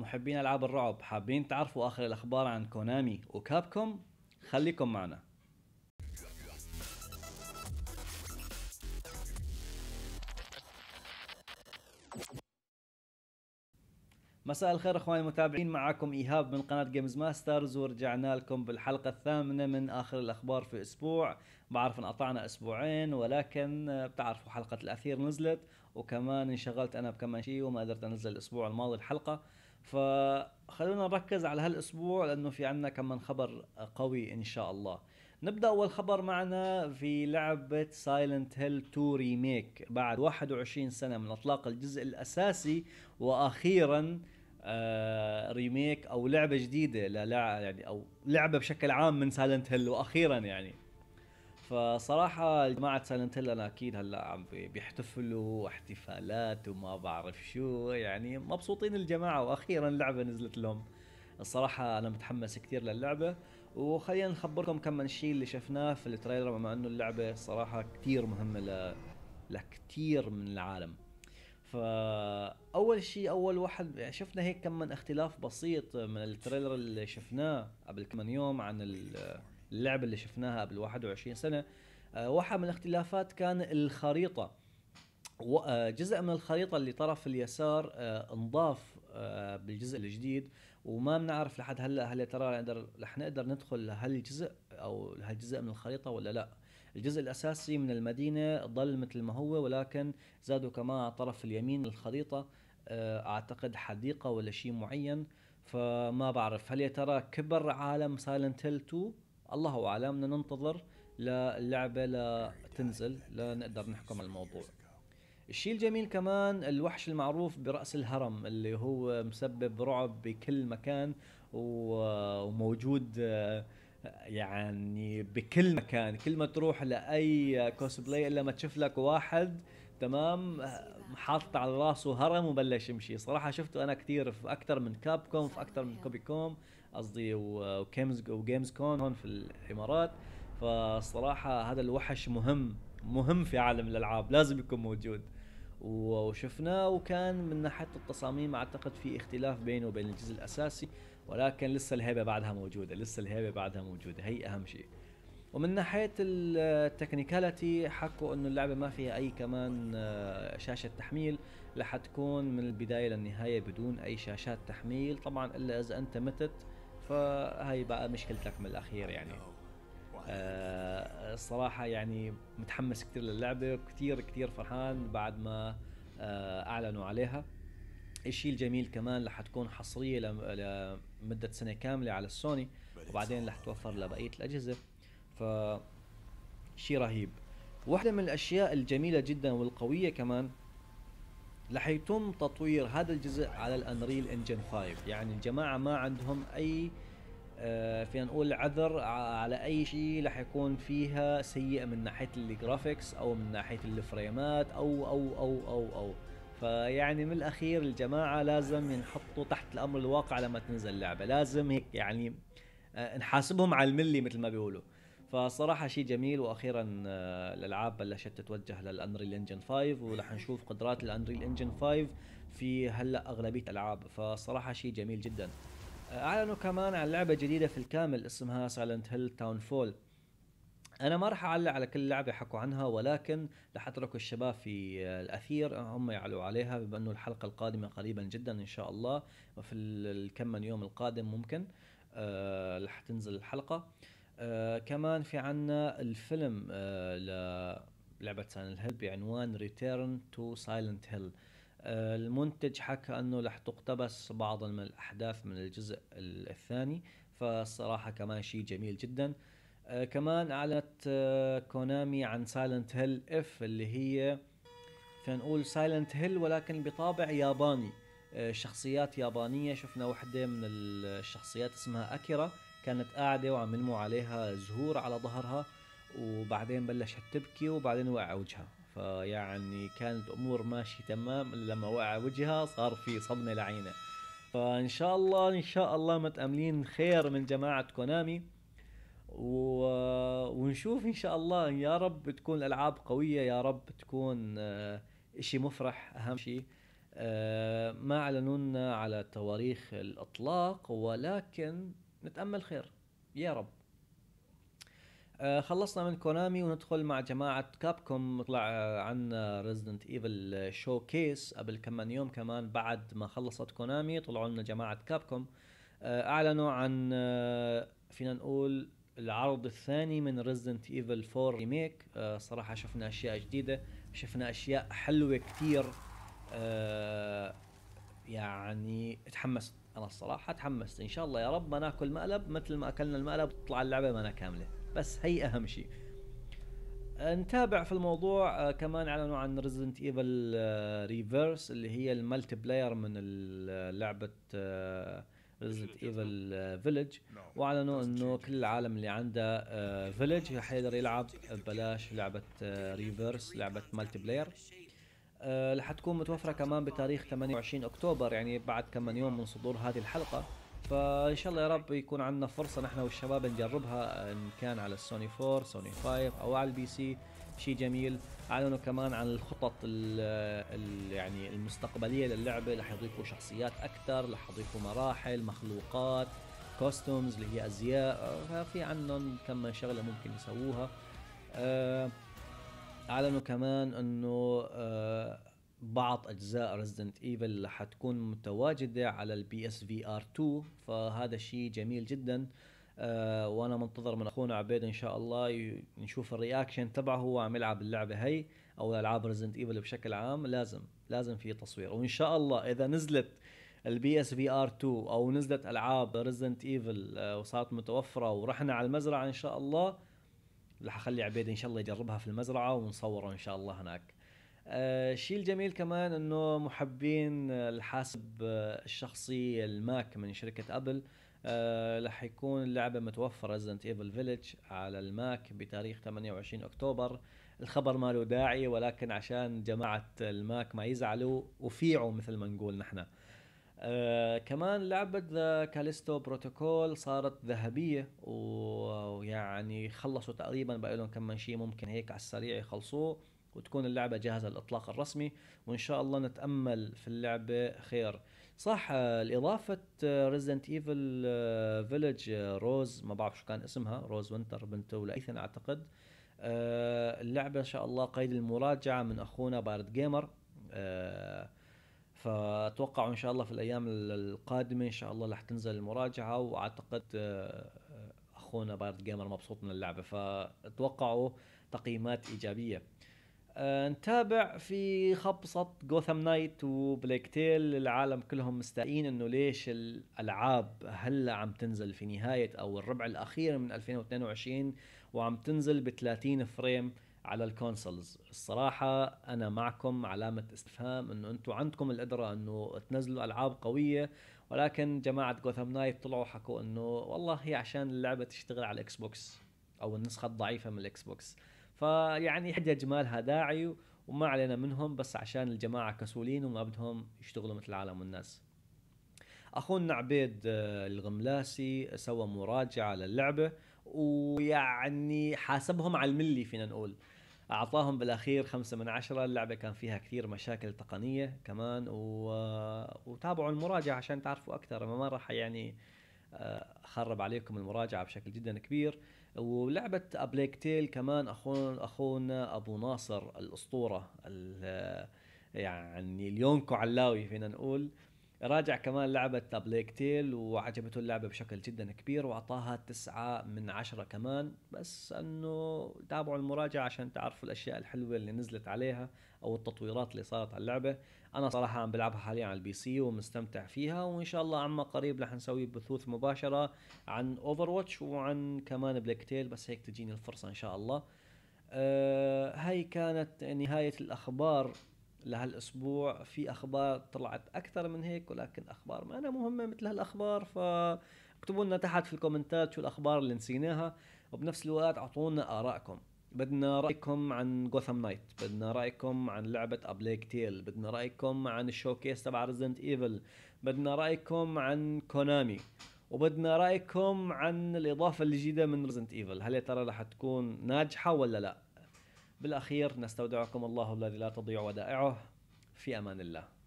محبين العاب الرعب حابين تعرفوا اخر الاخبار عن كونامي وكابكوم خليكم معنا مساء الخير اخواني المتابعين معكم ايهاب من قناه جيمز ماسترز ورجعنا لكم بالحلقه الثامنه من اخر الاخبار في اسبوع بعرف ان قطعنا اسبوعين ولكن بتعرفوا حلقه الاثير نزلت وكمان انشغلت انا بكم شيء وما قدرت انزل الاسبوع الماضي الحلقه فخلونا نركز على هالاسبوع لانه في عنا كم من خبر قوي ان شاء الله نبدا اول خبر معنا في لعبه سايلنت هيل 2 ريميك بعد 21 سنه من اطلاق الجزء الاساسي واخيرا آه ريميك او لعبه جديده لا يعني او لعبه بشكل عام من سايلنت هيل واخيرا يعني فصراحة جماعة سايلنت هيل أنا أكيد هلا عم بيحتفلوا احتفالات وما بعرف شو يعني مبسوطين الجماعة وأخيرا لعبة نزلت لهم الصراحة أنا متحمس كثير للعبة وخلينا نخبركم كم من شيء اللي شفناه في التريلر مع انه اللعبة صراحة كثير مهمة ل... لكثير من العالم فاول شيء اول واحد يعني شفنا هيك كم من اختلاف بسيط من التريلر اللي شفناه قبل كم يوم عن ال... اللعبه اللي شفناها قبل 21 سنه آه، واحد من الاختلافات كان الخريطه آه، جزء من الخريطه اللي طرف اليسار آه، انضاف بالجزء الجديد وما بنعرف لحد هلا هل ترى رح نقدر ندخل لهالجزء او لهالجزء من الخريطه ولا لا الجزء الاساسي من المدينه ضل مثل ما هو ولكن زادوا كمان على طرف اليمين الخريطه اعتقد حديقه ولا شيء معين فما بعرف هل يا ترى كبر عالم سايلنت هيل 2 الله اعلم بدنا ننتظر للعبه لتنزل لنقدر نحكم الموضوع الشيء الجميل كمان الوحش المعروف برأس الهرم اللي هو مسبب رعب بكل مكان وموجود يعني بكل مكان كل ما تروح لأي كوسبلاي إلا ما تشوف لك واحد تمام حاطط على راسه هرم وبلش يمشي صراحة شفته أنا كثير في أكثر من كابكوم في أكثر من كوبيكوم قصدي وكيمز وجيمز كون هون في الامارات فالصراحه هذا الوحش مهم مهم في عالم الالعاب لازم يكون موجود وشفناه وكان من ناحيه التصاميم اعتقد في اختلاف بينه وبين الجزء الاساسي ولكن لسه الهيبه بعدها موجوده لسه الهيبه بعدها موجوده هي اهم شيء ومن ناحيه التكنيكاليتي حكوا انه اللعبه ما فيها اي كمان آه، شاشه تحميل رح تكون من البدايه للنهايه بدون اي شاشات تحميل طبعا الا اذا انت متت فهاي بقى مشكلتك من الاخير يعني آه الصراحة يعني متحمس كتير للعبة وكثير كتير فرحان بعد ما آه أعلنوا عليها الشيء الجميل كمان رح تكون حصرية لمدة سنة كاملة على السوني وبعدين رح توفر لبقية الأجهزة ف شيء رهيب واحدة من الأشياء الجميلة جدا والقوية كمان رح يتم تطوير هذا الجزء على الانريل انجن 5 يعني الجماعه ما عندهم اي آه، فينا نقول عذر على اي شيء رح يكون فيها سيئه من ناحيه الجرافيكس او من ناحيه الفريمات أو, او او او او او فيعني من الاخير الجماعه لازم ينحطوا تحت الامر الواقع لما تنزل اللعبه لازم هيك يعني آه، نحاسبهم على الملي مثل ما بيقولوا فصراحه شيء جميل واخيرا آه، الالعاب بلشت تتوجه للانريل انجن 5 ورح نشوف قدرات الانريل انجن 5 في هلا اغلبيه الالعاب فصراحه شيء جميل جدا آه، اعلنوا كمان عن لعبه جديده في الكامل اسمها سايلنت هيل تاون فول انا ما راح اعلق على كل لعبه حكوا عنها ولكن راح اترك الشباب في آه، الاثير هم يعلوا عليها بما انه الحلقه القادمه قريبا جدا ان شاء الله في الكم من يوم القادم ممكن رح تنزل الحلقه آه كمان في عنا الفيلم آه للعبة سان الهيل بعنوان ريتيرن تو سايلنت هيل آه، المنتج حكى انه راح تقتبس بعض من الاحداث من الجزء الثاني فالصراحة كمان شيء جميل جدا آه كمان اعلنت آه كونامي عن سايلنت هيل اف اللي هي خلينا نقول سايلنت هيل ولكن بطابع ياباني آه شخصيات يابانية شفنا وحدة من الشخصيات اسمها اكيرا كانت قاعدة وعم ينمو عليها زهور على ظهرها وبعدين بلشت تبكي وبعدين وقع وجهها فيعني كانت الامور ماشيه تمام لما وقع وجهها صار في صدمه لعينه فان شاء الله ان شاء الله متاملين خير من جماعه كونامي و... ونشوف ان شاء الله يا رب تكون الالعاب قويه يا رب تكون آه، اشي مفرح اهم شيء آه، ما اعلنوا لنا على تواريخ الاطلاق ولكن نتأمل خير يا رب آه خلصنا من كونامي وندخل مع جماعة كابكوم طلع عنا ريزدنت ايفل شو كيس قبل كم من يوم كمان بعد ما خلصت كونامي طلعوا لنا جماعة كابكوم آه اعلنوا عن آه فينا نقول العرض الثاني من ريزدنت ايفل 4 ريميك آه صراحة شفنا اشياء جديدة شفنا اشياء حلوة كتير آه يعني اتحمست انا الصراحه تحمست ان شاء الله يا رب ما ناكل مقلب مثل ما اكلنا المقلب تطلع اللعبه مانا كامله بس هي اهم شيء آه، نتابع في الموضوع آه، كمان اعلنوا عن ريزنت ايفل ريفيرس اللي هي الملتي بلاير من آه، لعبه ريزنت ايفل فيلج واعلنوا انه كل العالم اللي عنده فيلج حيقدر يلعب ببلاش لعبه ريفيرس لعبه ملتي بلاير رح آه، تكون متوفره كمان بتاريخ 28 اكتوبر يعني بعد كم من يوم من صدور هذه الحلقه فان شاء الله يا رب يكون عندنا فرصه نحن والشباب نجربها ان كان على السوني 4 سوني 5 او على البي سي شيء جميل اعلنوا كمان عن الخطط الـ الـ يعني المستقبليه للعبه رح يضيفوا شخصيات اكثر رح يضيفوا مراحل مخلوقات كوستومز اللي هي ازياء ففي آه، عندهم كم شغله ممكن يسووها أه اعلنوا كمان انه آه، بعض اجزاء ريزدنت ايفل حتكون متواجده على البي اس في ار 2 فهذا شيء جميل جدا آه، وانا منتظر من اخونا عبيد ان شاء الله نشوف الرياكشن تبعه هو عم يلعب اللعبه هي او العاب ريزدنت ايفل بشكل عام لازم لازم في تصوير وان شاء الله اذا نزلت البي اس في ار 2 او نزلت العاب ريزدنت ايفل آه، وصارت متوفره ورحنا على المزرعه ان شاء الله راح اخلي عبيد ان شاء الله يجربها في المزرعه ونصوره ان شاء الله هناك آه، الشيء آه الجميل كمان انه محبين الحاسب آه، الشخصي الماك من شركه ابل آه رح يكون اللعبة متوفرة زنت ايفل فيليج على الماك بتاريخ 28 اكتوبر الخبر ما له داعي ولكن عشان جماعة الماك ما يزعلوا وفيعوا مثل ما نقول نحن آه، كمان لعبة ذا كاليستو بروتوكول صارت ذهبية ويعني خلصوا تقريبا بقى لهم كم من شيء ممكن هيك على السريع يخلصوه وتكون اللعبة جاهزة للإطلاق الرسمي وإن شاء الله نتأمل في اللعبة خير صح آه، الإضافة ريزدنت ايفل فيلج روز ما بعرف شو كان اسمها روز وينتر بنته إيثن أعتقد آه، اللعبة إن شاء الله قيد المراجعة من أخونا بارد جيمر فاتوقع ان شاء الله في الايام القادمه ان شاء الله راح تنزل المراجعه واعتقد آه، آه، اخونا بارد جيمر مبسوط من اللعبه فاتوقعوا تقييمات ايجابيه آه، نتابع في خبصة جوثام نايت وبليك تيل العالم كلهم مستائين انه ليش الالعاب هلا عم تنزل في نهاية او الربع الاخير من 2022 وعم تنزل ب 30 فريم على الكونسولز الصراحة أنا معكم علامة استفهام أنه أنتم عندكم القدرة أنه تنزلوا ألعاب قوية ولكن جماعة جوثام نايت طلعوا حكوا أنه والله هي عشان اللعبة تشتغل على الإكس بوكس أو النسخة الضعيفة من الإكس بوكس فيعني حجة جمالها داعي وما علينا منهم بس عشان الجماعة كسولين وما بدهم يشتغلوا مثل العالم والناس أخونا عبيد آه، الغملاسي سوى مراجعة للعبة ويعني حاسبهم على الملي فينا نقول اعطاهم بالاخير خمسة من عشرة اللعبه كان فيها كثير مشاكل تقنيه كمان و... وتابعوا المراجعه عشان تعرفوا اكثر ما راح يعني آه، خرب عليكم المراجعه بشكل جدا كبير ولعبه ابليك تيل كمان اخونا اخونا ابو ناصر الاسطوره يعني اليونكو علاوي فينا نقول راجع كمان لعبة بليك تيل وعجبته اللعبة بشكل جدا كبير وأعطاها تسعة من عشرة كمان بس أنه تابعوا المراجعة عشان تعرفوا الأشياء الحلوة اللي نزلت عليها أو التطويرات اللي صارت على اللعبة أنا صراحة عم بلعبها حاليا على البي سي ومستمتع فيها وإن شاء الله عما قريب رح نسوي بثوث مباشرة عن أوفر واتش وعن كمان بليك تيل بس هيك تجيني الفرصة إن شاء الله آه هاي كانت نهاية الأخبار لهالاسبوع في اخبار طلعت اكثر من هيك ولكن اخبار ما أنا مهمه مثل هالاخبار فاكتبوا لنا تحت في الكومنتات شو الاخبار اللي نسيناها وبنفس الوقت اعطونا ارائكم بدنا رايكم عن جوثام نايت بدنا رايكم عن لعبه ابليك تيل بدنا رايكم عن الشوكيس تبع ريزنت ايفل بدنا رايكم عن كونامي وبدنا رايكم عن الاضافه الجديده من ريزنت ايفل هل يا ترى رح تكون ناجحه ولا لا بالأخير نستودعكم الله الذي لا تضيع ودائعه في أمان الله